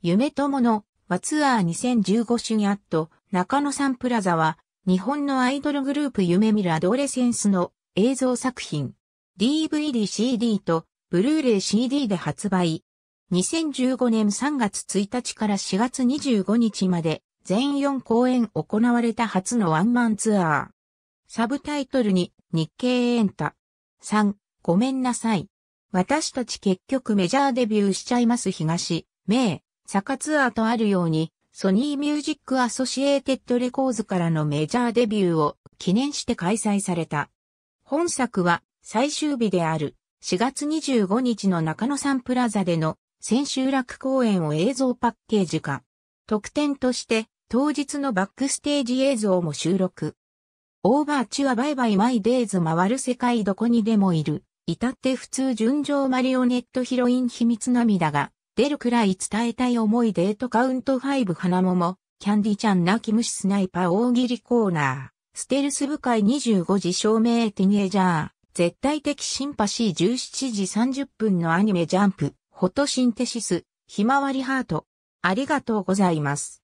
夢友の和ツアー2015シュニット中野サンプラザは日本のアイドルグループ夢見るアドレセンスの映像作品 DVD CD とブルーレイ CD で発売2015年3月1日から4月25日まで全4公演行われた初のワンマンツアーサブタイトルに日経エンタ3ごめんなさい私たち結局メジャーデビューしちゃいます東名サカツアーとあるように、ソニーミュージックアソシエーテッドレコーズからのメジャーデビューを記念して開催された。本作は最終日である4月25日の中野サンプラザでの千秋楽公演を映像パッケージ化。特典として当日のバックステージ映像も収録。オーバーチュアバイバイマイデイズ回る世界どこにでもいる。至って普通純情マリオネットヒロイン秘密涙が出るくらい伝えたい思いデートカウント5花桃、キャンディちゃん泣き虫スナイパー大喜利コーナー、ステルス部会25時照明ティニエジャー、絶対的シンパシー17時30分のアニメジャンプ、フォトシンテシス、ひまわりハート。ありがとうございます。